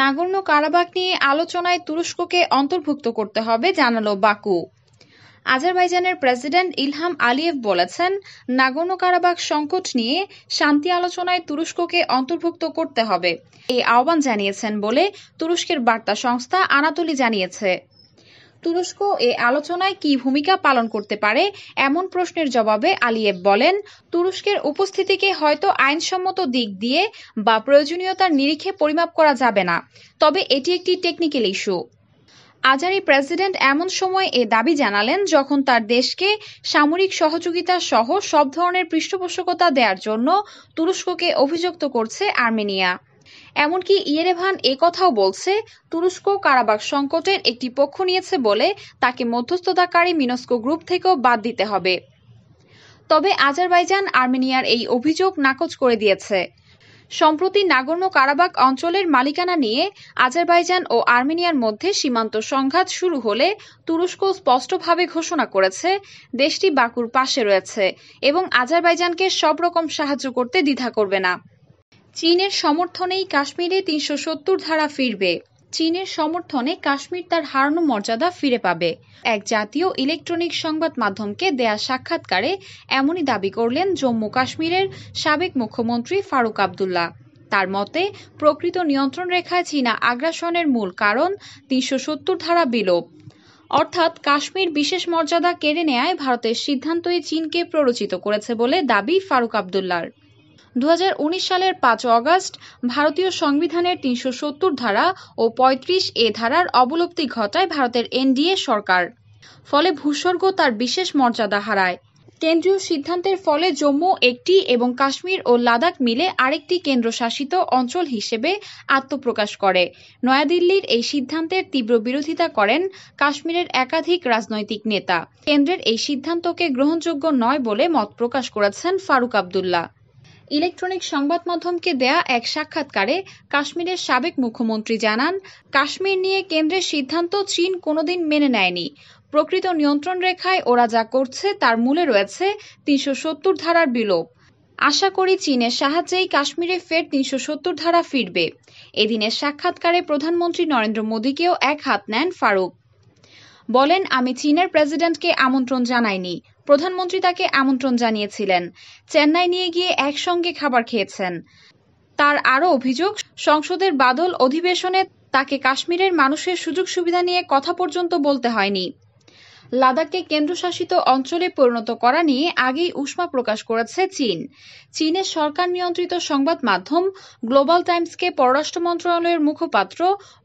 নাগর্ণ Qarabag নিয়ে আলোচনায় তুরস্ককে অন্তর্ভুক্ত করতে হবে জানালো বাকু আজারবাইজানের প্রেসিডেন্ট ইলহাম আলিয়েভ বলেছেন নাগর্ণ কারাবাগ সংকট নিয়ে শান্তি আলোচনায় তুরস্ককে অন্তর্ভুক্ত করতে হবে এই আহ্বান জানিয়েছেন বলে তুরস্কের বার্তা সংস্থা আনাতুলি জানিয়েছে তুরস্ক এ আলোচনায় কি ভূমিকা পালন করতে পারে এমন প্রশ্নের জবাবে আলিয়েব বলেন তুরস্কের উপস্থিতিকে হয়তো আইনসম্মত দিক দিয়ে বা প্রয়োজনীয়তার নিরিখে পরিমাপ করা যাবে না তবে এটি একটি টেকনিক্যাল ইস্যু আজারি প্রেসিডেন্ট এমন সময় এ দাবি জানালেন যখন তার দেশকে সামরিক সহযোগিতা সহ সব ধরনের পৃষ্ঠপোষকতা দেওয়ার জন্য তুরস্ককে অভিযুক্ত করছে আর্মেনিয়া এমনকি ইয়েরেভান এ কথাও বলছে, তুরস্ক কারাবাক সংকটের একটি পক্ষ নিয়েছে বলে তাকে মধ্যস্থতাকারী মিনস্কো গ্রুপ থেকেও বাদ দিতে হবে। তবে আজারবাইজান আর্মেনিয়ার এই অভিযোগ নাকচ করে দিয়েছে। সম্প্রতি নাগোর্ণ কারাবাক অঞ্চলের মালিকানা নিয়ে আজারবাইজান ও আর্মেনিয়ার মধ্যে সীমান্ত সংঘাত শুরু হলে তুরস্ক স্পষ্টভাবে ঘোষণা করেছে দেশটি বাকুর পাশে রয়েছে এবং আজারবাইজানকে সব রকম সাহায্য করতে দ্বিধা করবে না। চীনের সমর্থনেই কাশ্মীরে তিনশো সত্তর ধারা ফিরবে চীনের সমর্থনে কাশ্মীর তার হারানো মর্যাদা ফিরে পাবে এক জাতীয় ইলেকট্রনিক সংবাদ মাধ্যমকে দেয়া সাক্ষাৎকারে এমনই দাবি করলেন জম্মু কাশ্মীরের সাবেক মুখ্যমন্ত্রী ফারুক আবদুল্লাহ তার মতে প্রকৃত নিয়ন্ত্রণ রেখায় চীনা আগ্রাসনের মূল কারণ তিনশো সত্তর ধারা বিলোপ অর্থাৎ কাশ্মীর বিশেষ মর্যাদা কেড়ে নেয় ভারতের সিদ্ধান্তই চীনকে প্ররোচিত করেছে বলে দাবি ফারুক আবদুল্লার 2019 সালের পাঁচ অগাস্ট ভারতীয় সংবিধানের তিনশো সত্তর ধারা ও ৩৫ এ ধারার অবলুপ্তি ঘটায় ভারতের এনডিএ সরকার ফলে ভূস্বর্গ তার বিশেষ মর্যাদা হারায় কেন্দ্রীয় সিদ্ধান্তের ফলে জম্মু একটি এবং কাশ্মীর ও লাদাখ মিলে আরেকটি কেন্দ্রশাসিত অঞ্চল হিসেবে আত্মপ্রকাশ করে নয়াদিল্লির এই সিদ্ধান্তের তীব্র বিরোধিতা করেন কাশ্মীরের একাধিক রাজনৈতিক নেতা কেন্দ্রের এই সিদ্ধান্তকে গ্রহণযোগ্য নয় বলে মত প্রকাশ করেছেন ফারুক আবদুল্লাহ ইলেকট্রনিক সংবাদ মাধ্যমকে দেয়া এক সাক্ষাৎকারে কাশ্মীরের সাবেক মুখ্যমন্ত্রী জানান কাশ্মীর নিয়ে কেন্দ্রের সিদ্ধান্ত চীন কোনোদিন মেনে নেয়নি প্রকৃত নিয়ন্ত্রণ রেখায় ওরা যা করছে তার মূলে রয়েছে তিনশো সত্তর ধারার বিলোপ আশা করি চীনের সাহায্যেই কাশ্মীরে ফের তিনশো সত্তর ধারা ফিরবে এদিনের সাক্ষাৎকারে প্রধানমন্ত্রী নরেন্দ্র মোদীকেও এক হাত নেন ফারুক বলেন আমি চীনের প্রেসিডেন্টকে আমন্ত্রণ জানাইনি প্রধানমন্ত্রী তাকে আমন্ত্রণ জানিয়েছিলেন চেন্নাই নিয়ে গিয়ে একসঙ্গে খাবার খেয়েছেন তার আরও অভিযোগ সংসদের বাদল অধিবেশনে তাকে কাশ্মীরের মানুষের সুযোগ সুবিধা নিয়ে কথা পর্যন্ত বলতে হয়নি লাদাখকে কেন্দ্রশাসিত অঞ্চলে পরিণত করা নিয়ে আগেই উষ্মা প্রকাশ করেছে চীন চীনের সরকার নিয়ন্ত্রিত সংবাদ মাধ্যম গ্লোবাল টাইমসকে পররাষ্ট্র মন্ত্রণালয়ের মুখপাত্র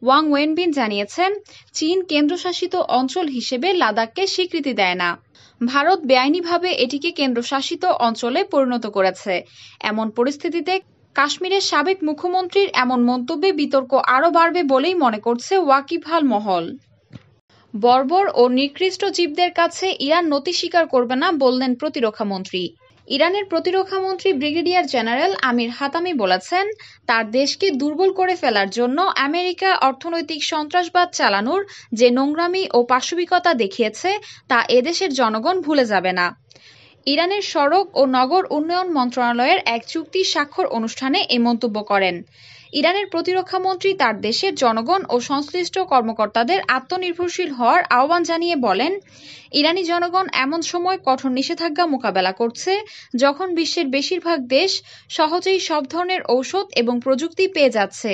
ওয়াং ওয়েনবিন জানিয়েছেন চীন কেন্দ্রশাসিত অঞ্চল হিসেবে লাদাখকে স্বীকৃতি দেয় না ভারত বেআইনিভাবে এটিকে কেন্দ্রশাসিত অঞ্চলে পরিণত করেছে এমন পরিস্থিতিতে কাশ্মীরের সাবেক মুখ্যমন্ত্রীর এমন মন্তব্যে বিতর্ক আরও বাড়বে বলেই মনে করছে ওয়াকিবহাল মহল বর্বর ও নিকৃষ্ট জীবদের কাছে ইরান নতি স্বীকার করবে না বললেন প্রতিরক্ষামন্ত্রী ইরানের প্রতিরক্ষামন্ত্রী ব্রিগেডিয়ার জেনারেল আমির হাতামি বলেছেন তার দেশকে দুর্বল করে ফেলার জন্য আমেরিকা অর্থনৈতিক সন্ত্রাসবাদ চালানোর যে নোংরামি ও পাশবিকতা দেখিয়েছে তা এদেশের জনগণ ভুলে যাবে না ইরানের সড়ক ও নগর উন্নয়ন মন্ত্রণালয়ের এক চুক্তি স্বাক্ষর অনুষ্ঠানে এ মন্তব্য করেন ইরানের প্রতিরক্ষামন্ত্রী তার দেশের জনগণ ও সংশ্লিষ্ট কর্মকর্তাদের আত্মনির্ভরশীল হওয়ার আহ্বান জানিয়ে বলেন ইরানি জনগণ এমন সময় কঠোর নিষেধাজ্ঞা মোকাবেলা করছে যখন বিশ্বের বেশিরভাগ দেশ সহজেই সব ধরনের ঔষধ এবং প্রযুক্তি পেয়ে যাচ্ছে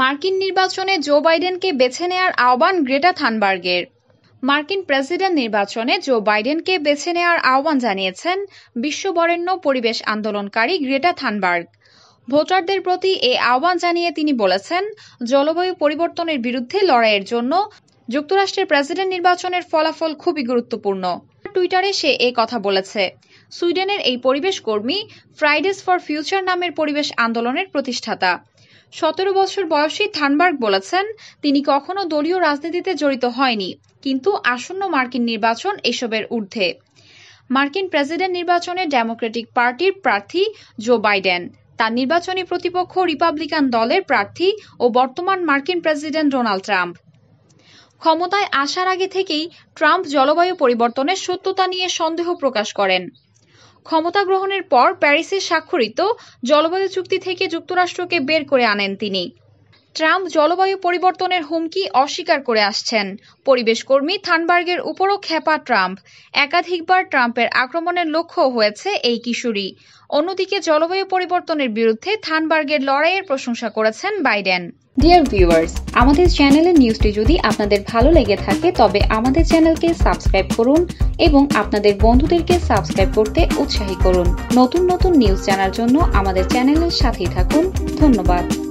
মার্কিন নির্বাচনে জো বাইডেনকে বেছে নেয়ার আহ্বান গ্রেটা থানবার্গের মার্কিন প্রেসিডেন্ট নির্বাচনে জো বাইডেনকে বেছে নেওয়ার আহ্বান জানিয়েছেন বিশ্ববরেণ্য পরিবেশ আন্দোলনকারী গ্রেটা থানবার্গ ভোটারদের প্রতি এ আহ্বান জানিয়ে তিনি বলেছেন জলবায়ু পরিবর্তনের বিরুদ্ধে লড়াইয়ের জন্য যুক্তরাষ্ট্রের প্রেসিডেন্ট নির্বাচনের ফলাফল খুবই গুরুত্বপূর্ণ টুইটারে সে এ কথা বলেছে সুইডেনের এই পরিবেশ কর্মী ফ্রাইডেস ফর ফিউচার নামের পরিবেশ আন্দোলনের প্রতিষ্ঠাতা সতেরো বছর বয়সী থানবার্গ বলেছেন তিনি কখনো দলীয় রাজনীতিতে জড়িত হয়নি কিন্তু আসন্ন মার্কিন নির্বাচন এসবের ঊর্ধ্বে মার্কিন প্রেসিডেন্ট নির্বাচনে ডেমোক্রেটিক পার্টির প্রার্থী জো বাইডেন তার নির্বাচনী প্রতিপক্ষ রিপাবলিকান দলের প্রার্থী ও বর্তমান মার্কিন প্রেসিডেন্ট ডোনাল্ড ট্রাম্প ক্ষমতায় আসার আগে থেকেই ট্রাম্প জলবায়ু পরিবর্তনের সত্যতা নিয়ে সন্দেহ প্রকাশ করেন ক্ষমতা গ্রহণের পর প্যারিসে স্বাক্ষরিত জলবায়ু চুক্তি থেকে যুক্তরাষ্ট্রকে বের করে আনেন তিনি ট্রাম্প জলবায়ু পরিবর্তনের হুমকি অস্বীকার করে আসছেন পরিবেশকর্মী থানবার্গের উপরও খেপা ট্রাম্প একাধিকবার ট্রাম্পের আক্রমণের লক্ষ্য হয়েছে এই কিশোরী অন্যদিকে জলবায়ু পরিবর্তনের বিরুদ্ধে থানবার্গের লড়াইয়ের প্রশংসা করেছেন বাইডেন ডিয়ার ভিউয়ার্স আমাদের চ্যানেলের নিউজটি যদি আপনাদের ভালো লেগে থাকে তবে আমাদের চ্যানেলকে সাবস্ক্রাইব করুন এবং আপনাদের বন্ধুদেরকে সাবস্ক্রাইব করতে উৎসাহী করুন নতুন নতুন নিউজ জানার জন্য আমাদের চ্যানেলের সাথেই থাকুন ধন্যবাদ